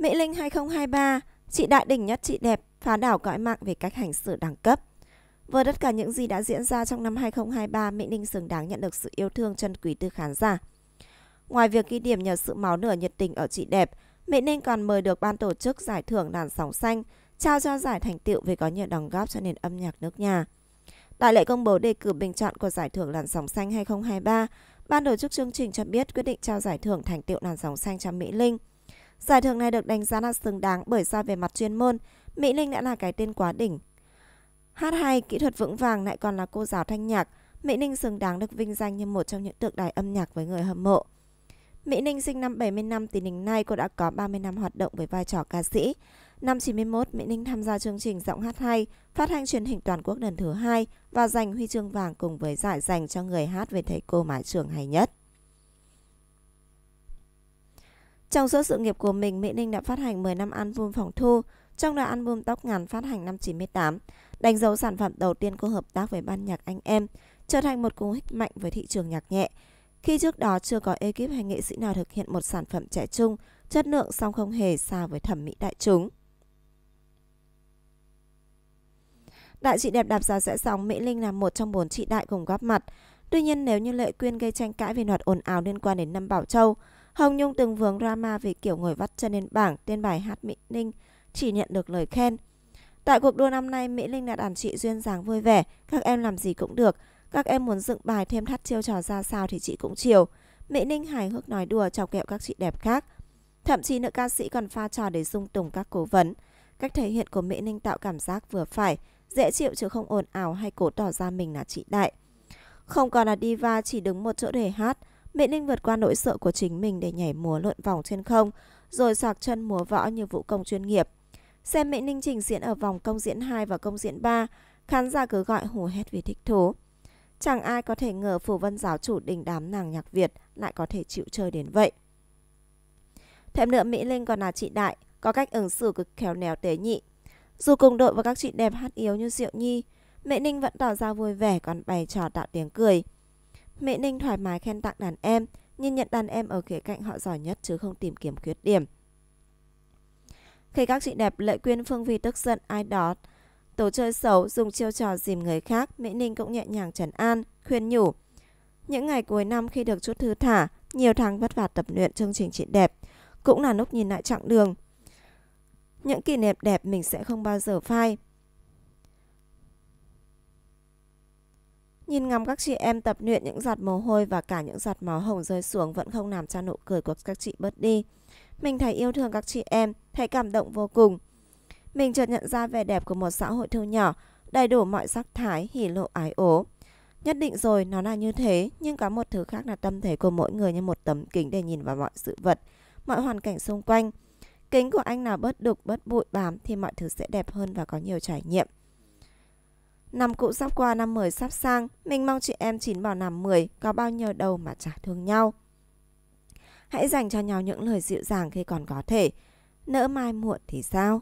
Mỹ Linh 2023, chị Đại Đỉnh nhất chị đẹp phá đảo cõi mạng về cách hành xử đẳng cấp. Với tất cả những gì đã diễn ra trong năm 2023, Mỹ Linh xứng đáng nhận được sự yêu thương chân quý từ khán giả. Ngoài việc ghi điểm nhờ sự máu nửa nhiệt tình ở chị đẹp, Mỹ Linh còn mời được ban tổ chức giải thưởng Đàn Sóng Xanh, trao cho giải thành tựu vì có nhiều đóng góp cho nền âm nhạc nước nhà. Tại lễ công bố đề cử bình chọn của giải thưởng Làn Sóng Xanh 2023, ban tổ chức chương trình cho biết quyết định trao giải thưởng thành tiệu Làn Sóng Xanh cho Mỹ Linh – Giải thưởng này được đánh giá là xứng đáng bởi sao về mặt chuyên môn, Mỹ Linh đã là cái tên quá đỉnh. Hát hay, kỹ thuật vững vàng lại còn là cô giáo thanh nhạc, Mỹ Linh xứng đáng được vinh danh như một trong những tượng đài âm nhạc với người hâm mộ. Mỹ Linh sinh năm 75 thì đến nay cô đã có 30 năm hoạt động với vai trò ca sĩ. Năm 91, Mỹ Linh tham gia chương trình Giọng hát hay, phát hành truyền hình toàn quốc lần thứ hai và giành huy chương vàng cùng với giải dành cho người hát về thầy cô mái trường hay nhất. Trong suốt sự nghiệp của mình, Mỹ linh đã phát hành 10 năm album phòng thu, trong đó album Tóc Ngắn phát hành năm 98, đánh dấu sản phẩm đầu tiên cô hợp tác với ban nhạc Anh Em, trở thành một cú hích mạnh với thị trường nhạc nhẹ. Khi trước đó chưa có ekip hay nghệ sĩ nào thực hiện một sản phẩm trẻ trung, chất lượng song không hề xa với thẩm mỹ đại chúng. Đại chị đẹp đạp giá sẽ sóng Mỹ Linh là một trong bốn chị đại cùng góp mặt. Tuy nhiên nếu như Lệ Quyên gây tranh cãi về loạt ồn ào liên quan đến Năm Bảo Châu, Hồng Nhung từng vướng drama vì kiểu ngồi vắt chân lên bảng tên bài hát Mỹ Ninh chỉ nhận được lời khen. Tại cuộc đua năm nay, Mỹ Linh đã đàn chị duyên dáng vui vẻ, các em làm gì cũng được. Các em muốn dựng bài thêm thắt chiêu trò ra sao thì chị cũng chiều. Mỹ Ninh hài hước nói đùa chọc kẹo các chị đẹp khác. Thậm chí nữ ca sĩ còn pha trò để dung tùng các cố vấn. Cách thể hiện của Mỹ Ninh tạo cảm giác vừa phải, dễ chịu chứ không ồn ào hay cố tỏ ra mình là chị đại. Không còn là diva chỉ đứng một chỗ để hát, Mỹ Ninh vượt qua nỗi sợ của chính mình để nhảy múa lượn vòng trên không, rồi sạc chân múa võ như vũ công chuyên nghiệp. Xem Mỹ Ninh trình diễn ở vòng công diễn 2 và công diễn 3, khán giả cứ gọi hù hét vì thích thú. Chẳng ai có thể ngờ Phù Vân giáo chủ đình đám nàng nhạc Việt lại có thể chịu chơi đến vậy. Thêm nữa Mỹ Linh còn là chị đại, có cách ứng xử cực khéo léo tế nhị. Dù cùng đội với các chị đẹp hát yếu như Diệu Nhi, Mỹ Ninh vẫn tỏ ra vui vẻ còn bày trò tạo tiếng cười. Mẹ Ninh thoải mái khen tặng đàn em, nhìn nhận đàn em ở khía cạnh họ giỏi nhất chứ không tìm kiếm khuyết điểm. Khi các chị đẹp lợi quyên Phương Vi tức giận ai đó, tổ chơi xấu dùng chiêu trò dìm người khác, mẹ Ninh cũng nhẹ nhàng trấn an, khuyên nhủ. Những ngày cuối năm khi được chút thư thả, nhiều tháng vất vả tập luyện chương trình chị đẹp, cũng là lúc nhìn lại chặng đường. Những kỷ niệm đẹp mình sẽ không bao giờ phai, Nhìn ngắm các chị em tập luyện những giọt mồ hôi và cả những giọt máu hồng rơi xuống vẫn không làm cho nụ cười của các chị bớt đi. Mình thấy yêu thương các chị em, thấy cảm động vô cùng. Mình chợt nhận ra vẻ đẹp của một xã hội thu nhỏ, đầy đủ mọi sắc thái, hỉ lộ ái ố. Nhất định rồi nó là như thế, nhưng có một thứ khác là tâm thế của mỗi người như một tấm kính để nhìn vào mọi sự vật, mọi hoàn cảnh xung quanh. Kính của anh nào bớt đục, bớt bụi bám thì mọi thứ sẽ đẹp hơn và có nhiều trải nghiệm. Năm cũ sắp qua năm mới sắp sang, mình mong chị em chín vào năm mười có bao nhiêu đâu mà trả thương nhau. Hãy dành cho nhau những lời dịu dàng khi còn có thể. Nỡ mai muộn thì sao?